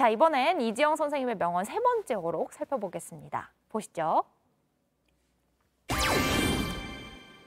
자, 이번엔 이지영 선생님의 명언 세 번째 어록 살펴보겠습니다. 보시죠.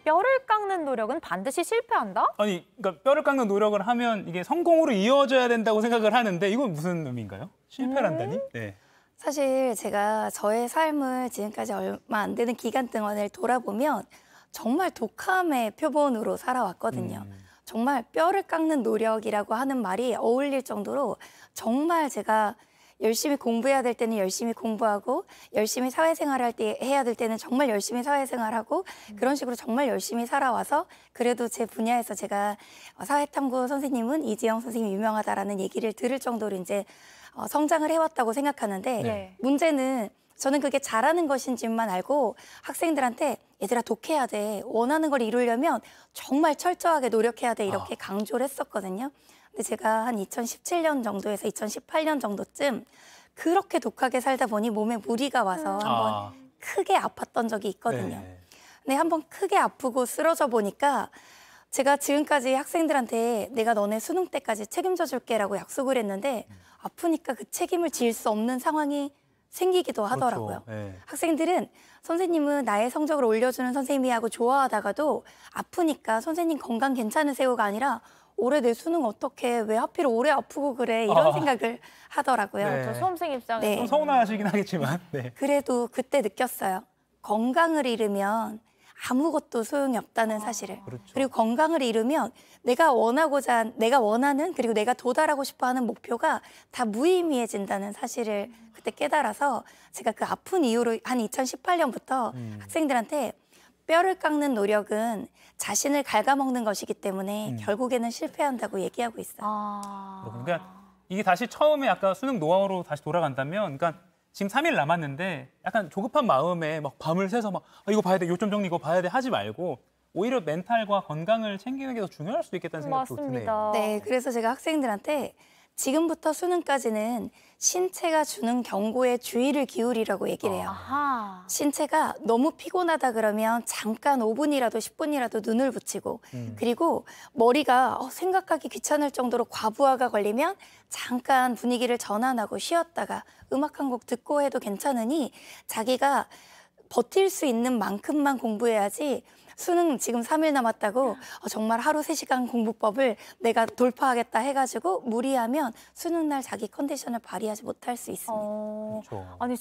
뼈를 깎는 노력은 반드시 실패한다? 아니, 그러니까 뼈를 깎는 노력을 하면 이게 성공으로 이어져야 된다고 생각을 하는데 이건 무슨 의미인가요? 실패한다니? 음... 네. 사실 제가 저의 삶을 지금까지 얼마 안 되는 기간 동안을 돌아보면 정말 독함의 표본으로 살아왔거든요. 음... 정말 뼈를 깎는 노력이라고 하는 말이 어울릴 정도로 정말 제가 열심히 공부해야 될 때는 열심히 공부하고 열심히 사회생활 할때 해야 될 때는 정말 열심히 사회생활하고 음. 그런 식으로 정말 열심히 살아와서 그래도 제 분야에서 제가 어, 사회탐구 선생님은 이지영 선생님이 유명하다라는 얘기를 들을 정도로 이제 어, 성장을 해왔다고 생각하는데 네. 네. 문제는 저는 그게 잘하는 것인지만 알고 학생들한테 얘들아 독해야 돼. 원하는 걸 이루려면 정말 철저하게 노력해야 돼. 이렇게 아. 강조를 했었거든요. 근데 제가 한 2017년 정도에서 2018년 정도쯤 그렇게 독하게 살다 보니 몸에 무리가 와서 음. 한번 아. 크게 아팠던 적이 있거든요. 네. 근데 한번 크게 아프고 쓰러져 보니까 제가 지금까지 학생들한테 내가 너네 수능 때까지 책임져 줄게라고 약속을 했는데 음. 아프니까 그 책임을 질 수 없는 상황이 생기기도 그렇죠. 하더라고요. 그렇죠. 네. 학생들은 선생님은 나의 성적을 올려주는 선생님이하고 좋아하다가도 아프니까 선생님 건강 괜찮으세요가 아니라 올해 내 수능 어떻게 왜 하필 올해 아프고 그래 이런 아. 생각을 하더라고요. 네. 저 수험생 입장에서 네. 좀 서운하시긴 하겠지만. 네. 그래도 그때 느꼈어요. 건강을 잃으면 아무것도 소용이 없다는 사실을. 아, 그렇죠. 그리고 건강을 잃으면 내가 원하고자 내가 원하는 그리고 내가 도달하고 싶어 하는 목표가 다 무의미해진다는 사실을 그때 깨달아서 제가 그 아픈 이후로 한 2018년부터 음. 학생들한테 뼈를 깎는 노력은 자신을 갉아먹는 것이기 때문에 음. 결국에는 실패한다고 얘기하고 있어요. 아... 그러니까 이게 다시 처음에 아까 수능 노하우로 다시 돌아간다면 그러니까 지금 3일 남았는데 약간 조급한 마음에 막 밤을 새서 막 아, 이거 봐야 돼, 요점 정리 이거 봐야 돼 하지 말고 오히려 멘탈과 건강을 챙기는 게 더 중요할 수도 있겠다는 생각도 맞습니다. 드네요. 네, 그래서 제가 학생들한테 지금부터 수능까지는 신체가 주는 경고에 주의를 기울이라고 얘기를 해요. 아하. 신체가 너무 피곤하다 그러면 잠깐 5분이라도 10분이라도 눈을 붙이고 음. 그리고 머리가 어, 생각하기 귀찮을 정도로 과부하가 걸리면 잠깐 분위기를 전환하고 쉬었다가 음악 한 곡 듣고 해도 괜찮으니 자기가 버틸 수 있는 만큼만 공부해야지 수능 지금 3일 남았다고 어, 정말 하루 3시간 공부법을 내가 돌파하겠다 해가지고 무리하면 수능 날 자기 컨디션을 발휘하지 못할 수 있습니다. 어... 그렇죠. 아니,